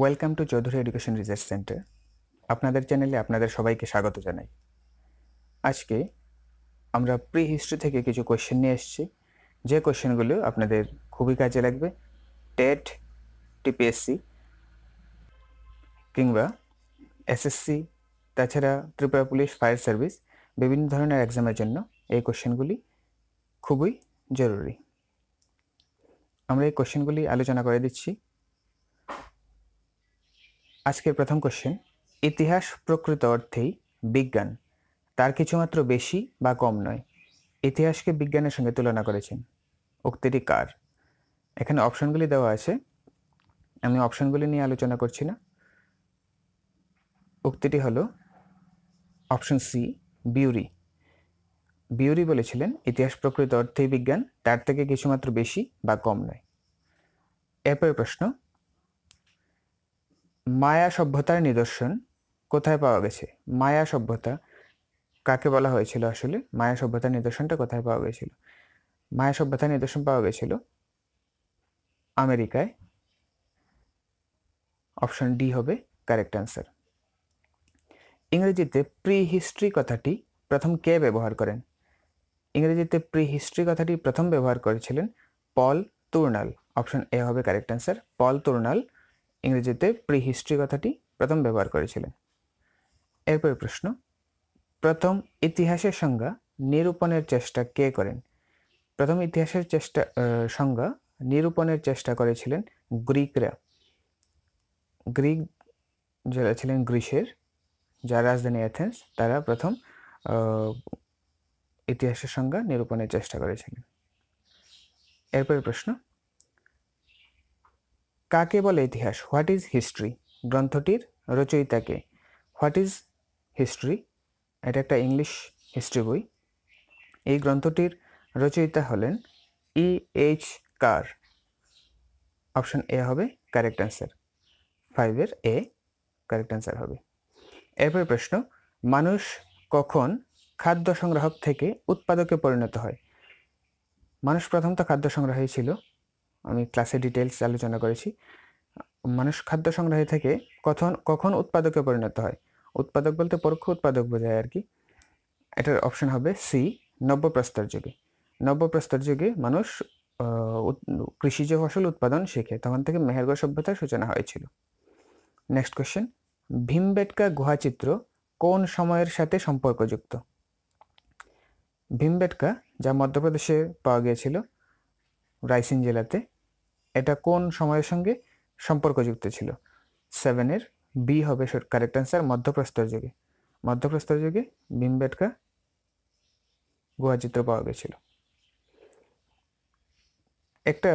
welcome to Chowdhury education research centre আপনাদের চ্যানেলে আপনাদের সবাইকে স্বাগত জানাই আজকে আমরা প্রি হিস্ট্রি থেকে কিছু কোয়েশ্চেন নিয়ে এসেছি যে কোয়েশ্চেনগুলো আপনাদের খুবই কাজে লাগবে টেট টিপিএসসি কিংবা এসএসসি তাছাড়া ত্রিপুরা পুলিশ ফায়ার সার্ভিস বিভিন্ন ধরনের এক্সামের জন্য এই কোশ্চেনগুলি খুবই জরুরি আমরা এই কোশ্চেনগুলি আলোচনা করে দিচ্ছি আজকের প্রথম কোশ্চেন ইতিহাস প্রকৃত অর্থেই বিজ্ঞান তার কিছুমাত্র বেশি বা কম নয় ইতিহাসকে বিজ্ঞানের সঙ্গে তুলনা করেছেন উক্তিটি কার এখানে অপশনগুলি দেওয়া আছে আমি অপশনগুলি নিয়ে আলোচনা করছি না উক্তিটি হলো অপশন সি বিউরি বিউরি বলেছিলেন ইতিহাস প্রকৃত অর্থেই বিজ্ঞান তার থেকে কিছুমাত্র বেশি বা কম নয় এরপরে প্রশ্ন মায়া সভ্যতার নিদর্শন কোথায় পাওয়া গেছে মায়া সভ্যতা কাকে বলা হয়েছিল আসলে মায়া সভ্যতার নিদর্শনটা কোথায় পাওয়া গেছিল মায়া সভ্যতার নিদর্শন পাওয়া গেছিল আমেরিকায় অপশন ডি হবে কারেক্ট অ্যান্সার ইংরেজিতে প্রি হিস্ট্রি কথাটি প্রথম কে ব্যবহার করেন ইংরেজিতে প্রি হিস্ট্রি কথাটি প্রথম ব্যবহার করেছিলেন পল তুর্নাল অপশন এ হবে কারেক্ট অ্যান্সার পল তুর্নাল ইংরেজিতে প্রি হিস্ট্রি কথাটি প্রথম ব্যবহার করেছিলেন এরপর প্রশ্ন প্রথম ইতিহাসের সংজ্ঞা নিরূপণের চেষ্টা কে করেন প্রথম ইতিহাসের চেষ্টা সংজ্ঞা নিরূপণের চেষ্টা করেছিলেন গ্রিকরা গ্রিক যারা ছিলেন গ্রীসের যার রাজধানী অ্যাথেন্স তারা প্রথম ইতিহাসের সংজ্ঞা নিরূপণের চেষ্টা করেছিলেন এরপরে প্রশ্ন কাকে বলে ইতিহাস হোয়াট ইজ হিস্ট্রি গ্রন্থটির রচয়িতাকে হোয়াট ইজ হিস্ট্রি এটা একটা ইংলিশ হিস্ট্রি বই এই গ্রন্থটির রচয়িতা হলেন E H car option A হবে কারেক্ট অ্যান্সার ফাইভের এ কারেক্ট অ্যান্সার হবে এরপর প্রশ্ন মানুষ কখন খাদ্য সংগ্রাহক থেকে উৎপাদকে পরিণত হয় মানুষ প্রথম তো খাদ্য সংগ্রাহী ছিল আমি ক্লাসে ডিটেলস আলোচনা করেছি মানুষ খাদ্য সংগ্রহে থেকে কখন কখন উৎপাদকে পরিণত হয় উৎপাদক বলতে পরোক্ষ উৎপাদক বোঝায় আর কি এটার অপশন হবে সি নব্যপ্রস্তর যুগে নব্যপ্রস্তর যুগে মানুষ কৃষিজ ফসল উৎপাদন শেখে তখন থেকে মেহেরগড় সভ্যতার সূচনা হয়েছিল নেক্সট কোয়েশ্চেন ভীমবেটকা গুহাচিত্র কোন সময়ের সাথে সম্পর্কযুক্ত ভীমবেটকা যা মধ্যপ্রদেশে পাওয়া গিয়েছিল রাইসিন জেলাতে এটা কোন সময়ের সঙ্গে সম্পর্কযুক্ত ছিল সেভেনের বি হবে কারেক্ট অ্যান্সার মধ্যপ্রস্তর যুগে মধ্যপ্রস্তর যুগে ভীমবেটকা গুহাচিত্র পাওয়া গেছিল একটা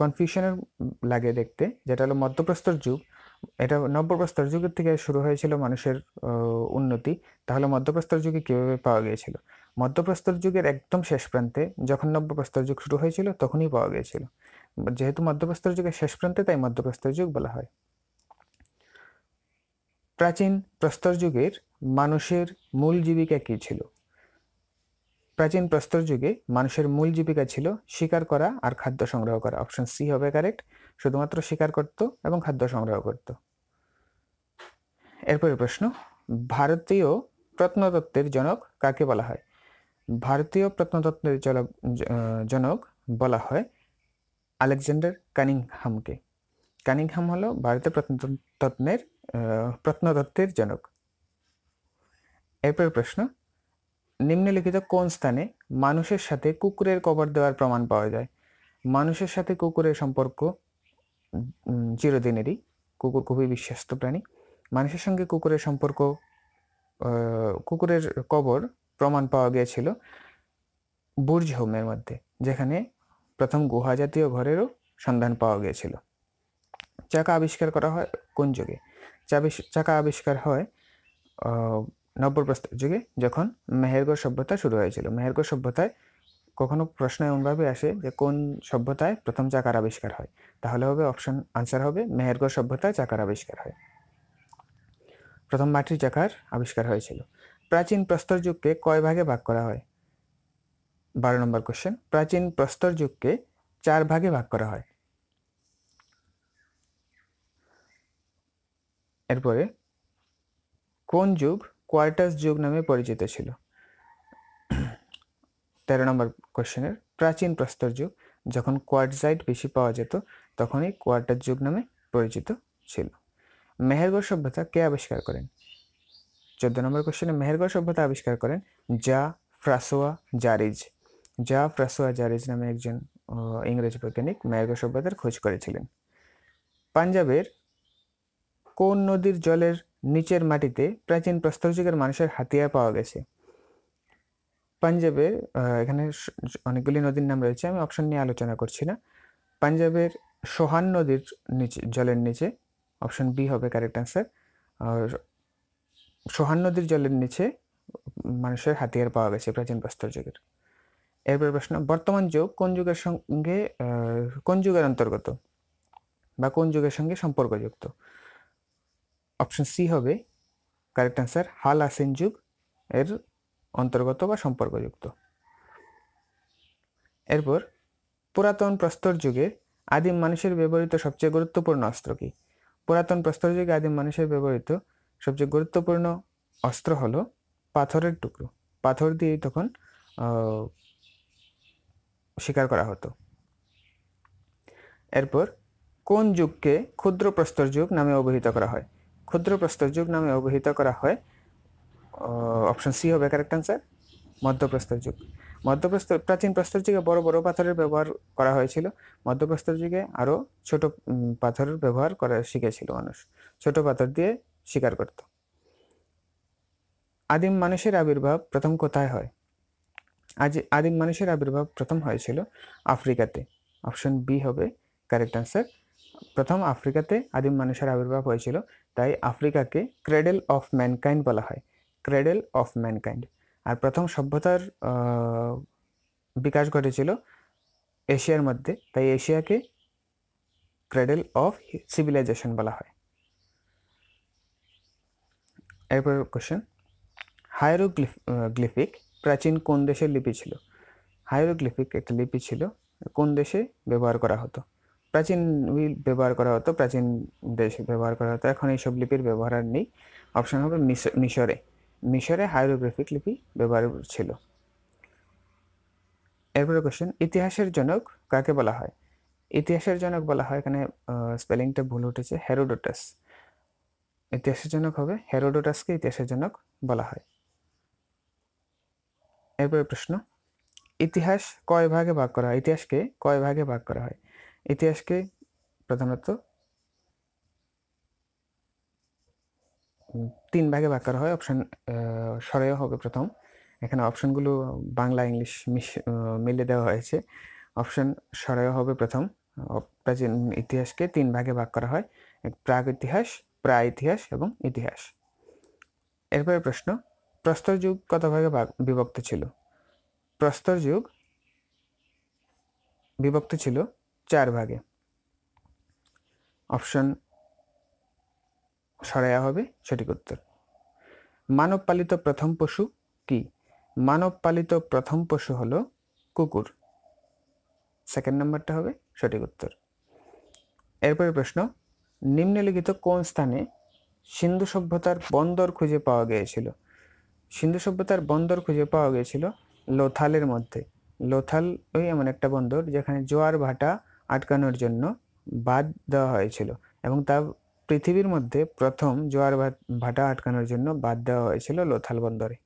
কনফিউশনের লাগে দেখতে যেটা হলো মধ্যপ্রস্তর যুগ এটা নব্যপ্রস্তর যুগের থেকে শুরু হয়েছিল মানুষের উন্নতি তাহলে মধ্যপ্রস্তর যুগে কীভাবে পাওয়া গিয়েছিল মধ্যপ্রস্তর যুগের একদম শেষ প্রান্তে যখন নব্যপ্রস্তর যুগ শুরু হয়েছিল তখনই পাওয়া গিয়েছিল যেহেতু মধ্যপ্রস্তর যুগের শেষ প্রান্তে তাই মধ্যপ্রস্তর যুগ বলা হয় প্রাচীন প্রস্তর যুগের মানুষের মূল জীবিকা কী ছিল প্রাচীন প্রস্তর যুগে মানুষের মূল জীবিকা ছিল শিকার করা আর খাদ্য সংগ্রহ করা অপশন সি হবে কারেক্ট শুধুমাত্র শিকার করত এবং খাদ্য সংগ্রহ করত এরপরে প্রশ্ন ভারতীয় প্রত্নতত্ত্বের জনক কাকে বলা হয় ভারতীয় প্রত্নতত্ত্বের জনক বলা হয় আলেকজান্ডার কানিংহামকে কানিংহাম হল ভারতের প্রত্নতত্ত্বের প্রত্নতত্ত্বের জনক এরপর প্রশ্ন নিম্নলিখিত কোন স্থানে মানুষের সাথে কুকুরের কবর দেওয়ার প্রমাণ পাওয়া যায় মানুষের সাথে কুকুরের সম্পর্ক চিরদিনেরই কুকুর খুবই বিশ্বস্ত প্রাণী মানুষের সঙ্গে কুকুরের সম্পর্ক কুকুরের কবর প্রমাণ পাওয়া গিয়েছিল বুর্জ হোমের মধ্যে যেখানে প্রথম গুহা জাতীয় ঘরেরও সন্ধান পাওয়া গিয়েছিল চাকা আবিষ্কার করা হয় কোন যুগে চাকা আবিষ্কার হয় নব্যপ্রস্তর যুগে যখন মেহেরগড় সভ্যতা শুরু হয়েছিল মেহেরগড় সভ্যতায় কখনো প্রশ্ন এমনভাবে আসে যে কোন সভ্যতায় প্রথম চাকার আবিষ্কার হয় তাহলে হবে অপশন আনসার হবে মেহেরগড় সভ্যতায় চাকার আবিষ্কার হয় প্রথম মাটির চাকার আবিষ্কার হয়েছিল প্রাচীন প্রস্তর যুগকে কয় ভাগে ভাগ করা হয় বারো নম্বর কোশ্চেন প্রাচীন প্রস্তর যুগকে চার ভাগে ভাগ করা হয় এরপরে কোন যুগ কোয়ার্টাস যুগ নামে পরিচিত ছিল তেরো নম্বর কোশ্চেনের প্রাচীন প্রস্তর যুগ যখন কোয়ার্টজাইট বেশি পাওয়া যেত তখনই কোয়ার্টাস যুগ নামে পরিচিত ছিল মেহেরগড় সভ্যতা কে আবিষ্কার করেন চোদ্দ নম্বর কোশ্চেনে মেহেরগড় সভ্যতা আবিষ্কার করেন যা ফ্রাসোয়া জারিজ যা প্রাসোয়াজারিজ নামে একজন ইংরেজ বৈজ্ঞানিক ম্যাগো সভ্যতার খোঁজ করেছিলেন পাঞ্জাবের কোন নদীর জলের নিচের মাটিতে প্রাচীন প্রস্তরযুগের মানুষের হাতিয়ার পাওয়া গেছে পাঞ্জাবের এখানে অনেকগুলি নদীর নাম রয়েছে আমি অপশন নিয়ে আলোচনা করছি না পাঞ্জাবের সোহান নদীর নিচে জলের নিচে অপশন বি হবে কারেক্ট অ্যান্সার সোহান নদীর জলের নিচে মানুষের হাতিয়ার পাওয়া গেছে প্রাচীন প্রস্তর যুগের এরপর প্রশ্ন বর্তমান যোগ কোন যুগের সঙ্গে কোন যুগের অন্তর্গত বা কোন যুগের সঙ্গে সম্পর্কযুক্ত অপশন সি হবে কারেক্ট অ্যান্সার হাল আসেন যুগ এর অন্তর্গত বা সম্পর্কযুক্ত এরপর পুরাতন প্রস্তর যুগে আদিম মানুষের ব্যবহৃত সবচেয়ে গুরুত্বপূর্ণ অস্ত্র কি পুরাতন প্রস্তর যুগে আদিম মানুষের ব্যবহৃত সবচেয়ে গুরুত্বপূর্ণ অস্ত্র হলো পাথরের টুকরো পাথর দিয়ে তখন স্বীকার করা হতো এরপর কোন যুগকে ক্ষুদ্র প্রস্তর যুগ নামে অবহিত করা হয় ক্ষুদ্র প্রস্তর যুগ নামে অবহিত করা হয় অপশন সি হবে কারেক্ট অ্যান্সার মধ্যপ্রস্তর যুগ মধ্যপ্রস্তর প্রাচীন প্রস্তর যুগে বড় বড় পাথরের ব্যবহার করা হয়েছিল মধ্যপ্রস্তর যুগে আরও ছোট পাথরের ব্যবহার করা শিখেছিল মানুষ ছোট পাথর দিয়ে শিকার করত আদিম মানুষের আবির্ভাব প্রথম কোথায় হয় আজ আদিম মানুষের আবির্ভাব প্রথম হয়েছিল আফ্রিকাতে অপশন বি হবে কারেক্ট আনসার প্রথম আফ্রিকাতে আদিম মানুষের আবির্ভাব হয়েছিল তাই আফ্রিকাকে ক্রেডেল অফ ম্যানকাইন্ড বলা হয় ক্রেডেল অফ ম্যানকাইন্ড আর প্রথম সভ্যতার বিকাশ ঘটেছিল এশিয়ার মধ্যে তাই এশিয়াকে ক্রেডেল অফ সিভিলাইজেশন বলা হয় এরপর কোশ্চেন হায়ারোগ্লিফ গ্লিফিক প্রাচীন কোন দেশের লিপি ছিল হাইরোগ্লিফিক একটা লিপি ছিল কোন দেশে ব্যবহার করা হতো প্রাচীন ব্যবহার করা হতো প্রাচীন দেশে ব্যবহার করা হতো এখন এইসব লিপির ব্যবহার আর নেই অপশান হবে মিশরে মিশরে হাইরোগ্রাফিক লিপি ব্যবহার ছিল এরপরে কোশ্চেন ইতিহাসের জনক কাকে বলা হয় ইতিহাসের জনক বলা হয় এখানে স্পেলিংটা ভুল উঠেছে হেরোডোটাস ইতিহাসের জনক হবে হেরোডোটাসকে ইতিহাসের জনক বলা হয় এরপরে প্রশ্ন ইতিহাস কয় ভাগে ভাগ করা হয় ইতিহাসকে কয় ভাগে ভাগ করা হয় ইতিহাসকে প্রধানত তিন ভাগে ভাগ করা হয় অপশন সরেও হবে প্রথম এখানে অপশনগুলো বাংলা ইংলিশ মিশ মিলে দেওয়া হয়েছে অপশন সরেও হবে প্রথম প্রাচীন ইতিহাসকে তিন ভাগে ভাগ করা হয় প্রাগ ইতিহাস প্রা ইতিহাস এবং ইতিহাস এরপরে প্রশ্ন প্রস্তর যুগ কত ভাগে বিভক্ত ছিল প্রস্তর যুগ বিভক্ত ছিল চার ভাগে অপশন সরায়া হবে সঠিক উত্তর মানব পালিত প্রথম পশু কি মানব পালিত প্রথম পশু হল কুকুর সেকেন্ড নাম্বারটা হবে সঠিক উত্তর এরপরে প্রশ্ন নিম্নলিখিত কোন স্থানে সিন্ধু সভ্যতার বন্দর খুঁজে পাওয়া গিয়েছিল সিন্ধু সভ্যতার বন্দর খুঁজে পাওয়া গেছিল লোথালের মধ্যে লোথাল ওই এমন একটা বন্দর যেখানে জোয়ার ভাটা আটকানোর জন্য বাদ দেওয়া হয়েছিল এবং তা পৃথিবীর মধ্যে প্রথম জোয়ার ভাটা আটকানোর জন্য বাদ দেওয়া হয়েছিল লোথাল বন্দরে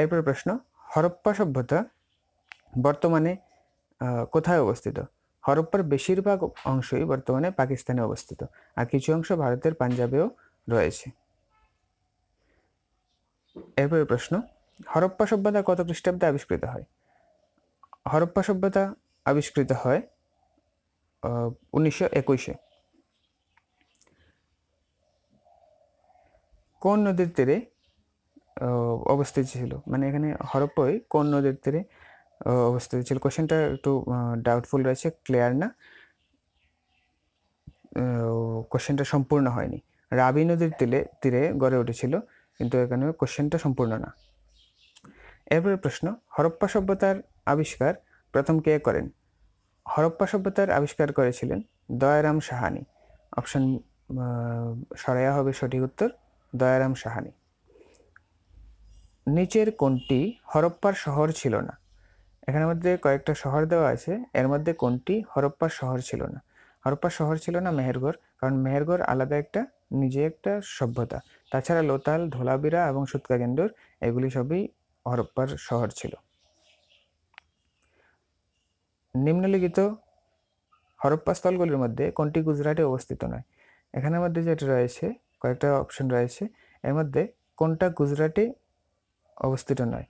এরপর প্রশ্ন হরপ্পা সভ্যতা বর্তমানে কোথায় অবস্থিত হরপ্পার বেশিরভাগ অংশই বর্তমানে পাকিস্তানে অবস্থিত আর কিছু অংশ ভারতের পাঞ্জাবেও রয়েছে এরপরে প্রশ্ন হরপ্পা সভ্যতা কত খ্রিস্টাব্দে আবিষ্কৃত হয় হরপ্পা সভ্যতা আবিষ্কৃত হয় উনিশশো একুশে কোন নদীর তীরে অবস্থিত ছিল মানে এখানে হরপ্পই কোন নদীর তীরে অবস্থিত ছিল কোশ্চেনটা একটু ডাউটফুল রয়েছে ক্লিয়ার না কোশ্চেনটা সম্পূর্ণ হয়নি রাবি নদীর তীরে তীরে গড়ে উঠেছিল কিন্তু এখানে কোশ্চেনটা সম্পূর্ণ না এরপরে প্রশ্ন হরপ্পা সভ্যতার আবিষ্কার প্রথম কে করেন হরপ্পা সভ্যতার আবিষ্কার করেছিলেন দয়ারাম সাহানি অপশন সরাইয়া হবে সঠিক উত্তর দয়ারাম সাহানি নিচের কোনটি হরপ্পার শহর ছিল না এখানের মধ্যে কয়েকটা শহর দেওয়া আছে এর মধ্যে কোনটি হরপ্পার শহর ছিল না হরপ্পা শহর ছিল না মেহেরগড় কারণ মেহেরগড় আলাদা একটা নিজে একটা সভ্যতা তাছাড়া লোতাল ধোলাবিরা এবং সুতকাগেন্দুর এগুলি সবই হরপ্পার শহর ছিল নিম্নলিখিত হরপ্পা স্থলগুলির মধ্যে কোনটি গুজরাটে অবস্থিত নয় এখানের মধ্যে যেটা রয়েছে কয়েকটা অপশন রয়েছে এর মধ্যে কোনটা গুজরাটে অবস্থিত নয়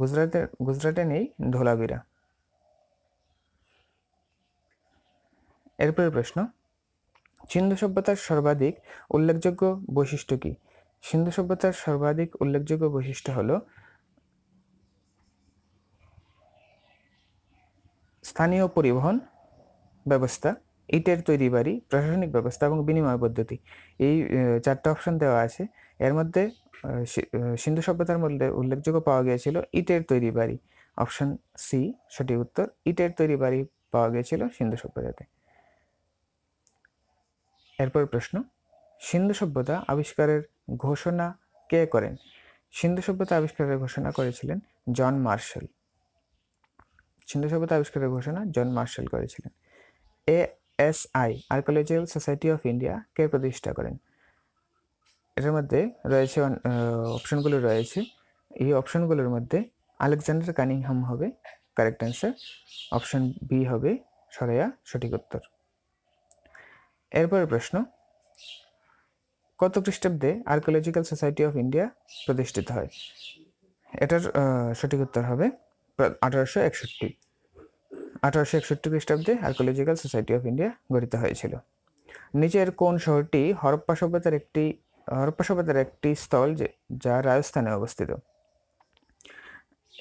গুজরাটে গুজরাটে নেই ধোলাবিরা এরপরে প্রশ্ন সিন্ধু সভ্যতার সর্বাধিক উল্লেখযোগ্য বৈশিষ্ট্য কী সিন্ধু সভ্যতার সর্বাধিক উল্লেখযোগ্য বৈশিষ্ট্য হল স্থানীয় পরিবহন ব্যবস্থা ইটের তৈরি বাড়ি প্রশাসনিক ব্যবস্থা এবং বিনিময় পদ্ধতি এই চারটে অপশন দেওয়া আছে এর মধ্যে সিন্ধু সভ্যতার মধ্যে উল্লেখযোগ্য পাওয়া গিয়েছিল ইটের তৈরি বাড়ি অপশন সি সঠিক উত্তর ইটের তৈরি বাড়ি পাওয়া গিয়েছিল সিন্ধু সভ্যতাতে এরপর প্রশ্ন সিন্ধু সভ্যতা আবিষ্কারের ঘোষণা কে করেন সিন্ধু সভ্যতা আবিষ্কারের ঘোষণা করেছিলেন জন মার্শাল সিন্ধু সভ্যতা আবিষ্কারের ঘোষণা জন মার্শাল করেছিলেন A S I archaeological society of India কে প্রতিষ্ঠা করেন এটার মধ্যে রয়েছে অপশনগুলো রয়েছে এই অপশনগুলোর মধ্যে আলেকজান্ডার কানিংহাম হবে কারেক্ট অ্যান্সার অপশন বি হবে সরাইয়া সঠিক উত্তর এরপরে প্রশ্ন কত খ্রিস্টাব্দে আর্কিওলজিক্যাল সোসাইটি অফ ইন্ডিয়া প্রতিষ্ঠিত হয় এটার সঠিক উত্তর হবে আঠারোশো একষট্টি আঠারোশো একষট্টি খ্রিস্টাব্দে আর্কিওলজিক্যাল সোসাইটি অফ ইন্ডিয়া গঠিত হয়েছিল নিচের কোন শহরটি হরপ্পা সভ্যতার একটি হরপ্পা সভ্যতার একটি স্থল যা রাজস্থানে অবস্থিত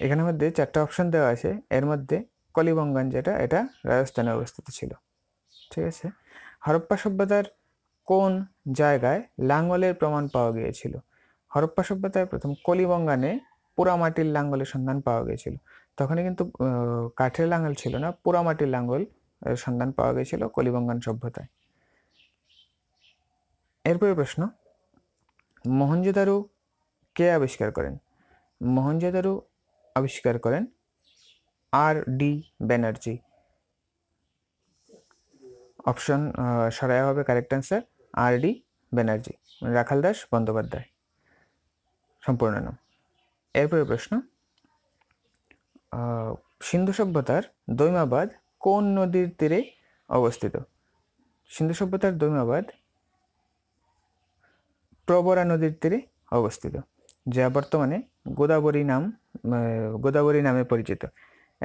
এখানের মধ্যে চারটে অপশন দেওয়া আছে এর মধ্যে কলিবঙ্গান যেটা এটা রাজস্থানে অবস্থিত ছিল ঠিক আছে হরপ্পা সভ্যতার কোন জায়গায় লাঙ্গলের প্রমাণ পাওয়া গিয়েছিল হরপ্পা সভ্যতায় প্রথম কলিবঙ্গানে পোড়ামাটির লাঙ্গলের সন্ধান পাওয়া গিয়েছিল তখনই কিন্তু কাঠের লাঙ্গল ছিল না পোড়ামাটির লাঙ্গল সন্ধান পাওয়া গিয়েছিল কলিবঙ্গান সভ্যতায় এরপরে প্রশ্ন মোহনজোদারু কে আবিষ্কার করেন মোহনজোদারু আবিষ্কার করেন আর ডি ব্যানার্জি অপশন সরায়া হবে correct answer R D Banerjee Rakhal Das Bandyopadhyay সম্পূর্ণ নাম এরপরে প্রশ্ন সিন্ধু সভ্যতার দৈমাবাদ কোন নদীর তীরে অবস্থিত সিন্ধু সভ্যতার দৈমাবাদ প্রবরা নদীর তীরে অবস্থিত যা বর্তমানে গোদাবরী নাম গোদাবরী নামে পরিচিত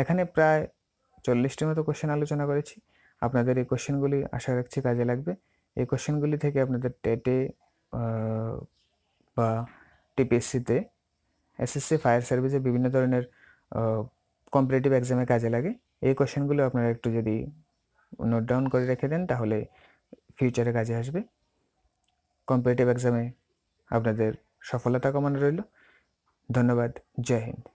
এখানে প্রায় চল্লিশটি মতো কোশ্চেন আলোচনা করেছি আপনাদের এই কোশ্চেনগুলি আশা রাখছি কাজে লাগবে এই কোশ্চেনগুলি থেকে আপনাদের টেটে বা টিপিএসসিতে এসএসসি ফায়ার সার্ভিসে বিভিন্ন ধরনের কম্পিটিটিভ এক্সামে কাজে লাগে এই কোশ্চেনগুলো আপনারা একটু যদি নোট ডাউন করে রেখে দেন তাহলে ফিউচারে কাজে আসবে কম্পিটিটিভ এক্সামে আপনাদের সফলতা কমানো রইল ধন্যবাদ জয় হিন্দ